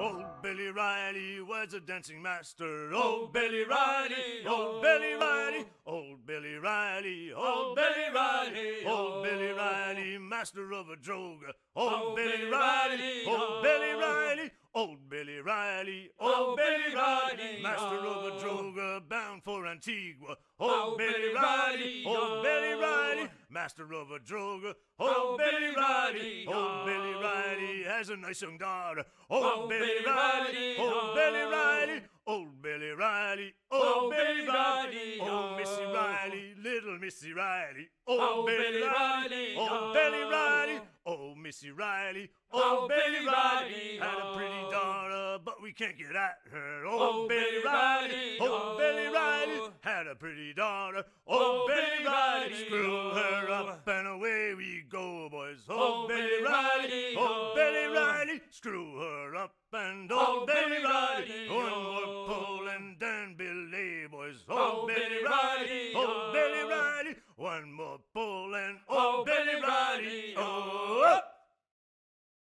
Old Billy Riley was a dancing master. Old Billy Riley, old Billy Riley, old Billy Riley, old Billy Riley, old Billy Riley, master of a droga. Old Billy Riley, old Billy Riley. Old Billy Riley, old Billy Riley, master of a droga bound for Antigua. Old Billy Riley, old Billy Riley, master of a droga. Old Billy Riley, old Billy eyes a nice young down. Oh, old Billy Riley, old Billy Riley, old Billy Riley, old Billy Riley, old Missy oh. Riley, little Missy Riley, old Billy Riley, old oh. Billy Riley, old Missy Riley, old Billy Riley had a pretty oh. daughter, but we can't get at her. Old Billy Riley, old Billy Riley had a pretty daughter. Old Billy Riley, screw her up and away we go, boys. Old Billy Riley. Screw her up and oh, Billy Riley. one more pull and then Billy boys. Oh, Billy Riley. Riding, oh Betty Riding, one more pull and oh, Billy Riley.